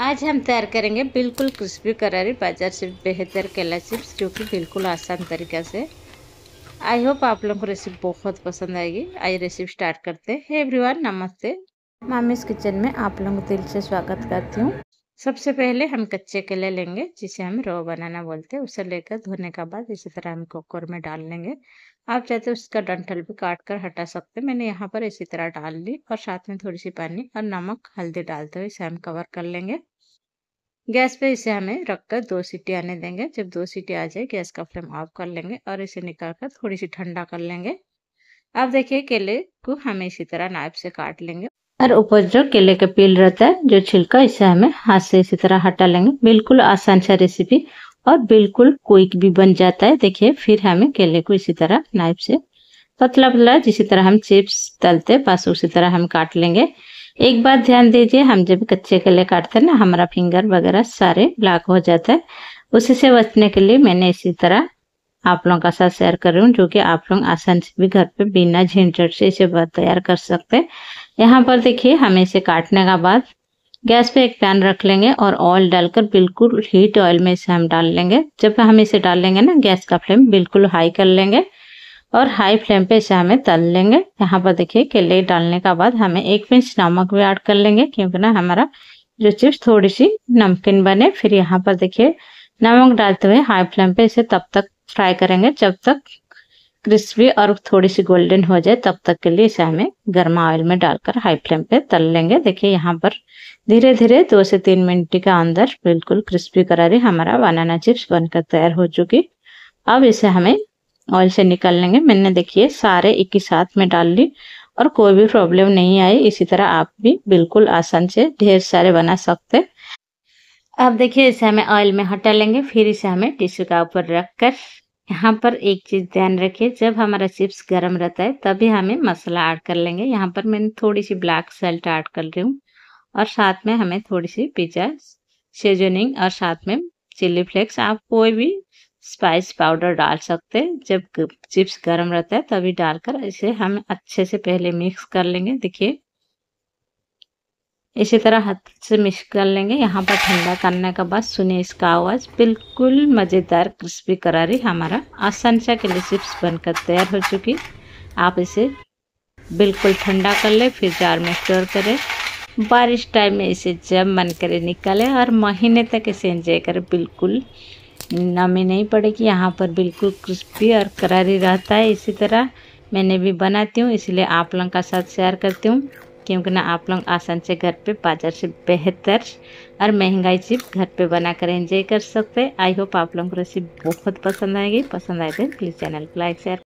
आज हम तैयार करेंगे बिल्कुल क्रिस्पी करारी बाजार से बेहतर केला चिप्स जो कि बिल्कुल आसान तरीका से आई होप आप लोगों को रेसिपी बहुत पसंद आएगी आइए रेसिपी स्टार्ट करते हैं एवरीवन नमस्ते मामीज किचन में आप लोगों को दिल से स्वागत करती हूँ सबसे पहले हम कच्चे केले लेंगे जिसे हम रो बनाना बोलते हैं उसे लेकर धोने के बाद इसी तरह हम कुकर में डाल लेंगे आप चाहते हो तो उसका डंठल भी काट कर हटा सकते हैं मैंने यहाँ पर इसी तरह डाल ली और साथ में थोड़ी सी पानी और नमक हल्दी डालते हुए इसे हम कवर कर लेंगे गैस पे इसे हमें रखकर दो सीटी आने देंगे जब दो सीटी आ जाए गैस का फ्लेम ऑफ कर लेंगे और इसे निकाल कर थोड़ी सी ठंडा कर लेंगे अब देखिए केले को हमें इसी तरह नाइफ से काट लेंगे और ऊपर जो केले का पील रहता है जो छिलका इसे हमें हाथ से इसी तरह हटा लेंगे बिल्कुल आसान सा रेसिपी और बिल्कुल क्विक भी बन जाता है देखिए फिर हमें केले को इसी तरह नाइफ से पतला पतला जिसी तरह हम चिप्स तलते बस उसी तरह हम काट लेंगे एक बात ध्यान दीजिए हम जब कच्चे केले काटते हैं ना हमारा फिंगर वगैरह सारे ब्लैक हो जाता है उसी से बचने के लिए मैंने इसी तरह आप लोगों का साथ शेयर कर रही हूँ जो कि आप लोग आसान से भी घर पे बिना झंझट से इसे तैयार कर सकते हैं यहाँ पर देखिए हमें इसे काटने का बाद गैस पे एक पैन रख लेंगे और ऑयल डालकर बिल्कुल हीट ऑयल में इसे हम डाल लेंगे जब हम इसे डाल लेंगे ना गैस का फ्लेम बिल्कुल हाई कर लेंगे और हाई फ्लेम पे इसे हमें तल लेंगे यहाँ पर देखिए केले डालने का बाद हमें एक पिंच नमक भी ऐड कर लेंगे क्योंकि ना हमारा जो चिप्स थोड़ी सी नमकीन बने फिर यहाँ पर देखिए नमक डालते हुए हाई फ्लेम पे इसे तब तक फ्राई करेंगे जब तक क्रिस्पी और थोड़ी सी गोल्डन हो जाए तब तक के लिए इसे हमें गर्मा ऑयल में डालकर हाई फ्लेम पे तल लेंगे देखिए यहाँ पर धीरे धीरे दो से तीन मिनट के अंदर बिल्कुल क्रिस्पी करारी हमारा बनाना चिप्स बनकर तैयार हो चुकी अब इसे हमें ऑयल से निकाल लेंगे मैंने देखिए सारे एक ही साथ में डाल ली और कोई भी प्रॉब्लम नहीं आई इसी तरह आप भी बिल्कुल आसान से ढेर सारे बना सकते अब देखिए इसे हमें ऑयल में हटा लेंगे फिर इसे हमें टिश्यू का ऊपर रख कर यहाँ पर एक चीज़ ध्यान रखिए जब हमारा चिप्स गर्म रहता है तभी हमें मसाला ऐड कर लेंगे यहाँ पर मैंने थोड़ी सी ब्लैक सल्ट ऐड कर रही हूँ और साथ में हमें थोड़ी सी पिज्जा सीजनिंग और साथ में चिल्ली फ्लेक्स आप कोई भी स्पाइस पाउडर डाल सकते हैं जब चिप्स गर्म रहता है तभी डालकर इसे हम अच्छे से पहले मिक्स कर लेंगे देखिए इसी तरह हाथ से मिक्स कर लेंगे यहाँ पर ठंडा करने के बाद सुनिए इसका आवाज़ बिल्कुल मज़ेदार क्रिस्पी करारी हमारा आसान सा के लिए चिप्स बनकर तैयार हो चुकी आप इसे बिल्कुल ठंडा कर ले फिर जार में स्टोर करें बारिश टाइम में इसे जब मन करे निकालें और महीने तक इसे एंजॉय करें बिल्कुल नमी नहीं पड़ेगी यहाँ पर बिल्कुल क्रिस्पी और करारी रहता है इसी तरह मैंने भी बनाती हूँ इसलिए आप लोगों का साथ शेयर करती हूँ क्योंकि ना आप लोग आसान से घर पे बाज़ार से बेहतर और महंगाई चिप घर पे बनाकर एंजॉय कर सकते हैं आई होप आप लोगों को रेसिपी बहुत पसंद आएगी पसंद आए तो प्लीज़ चैनल को लाइक शेयर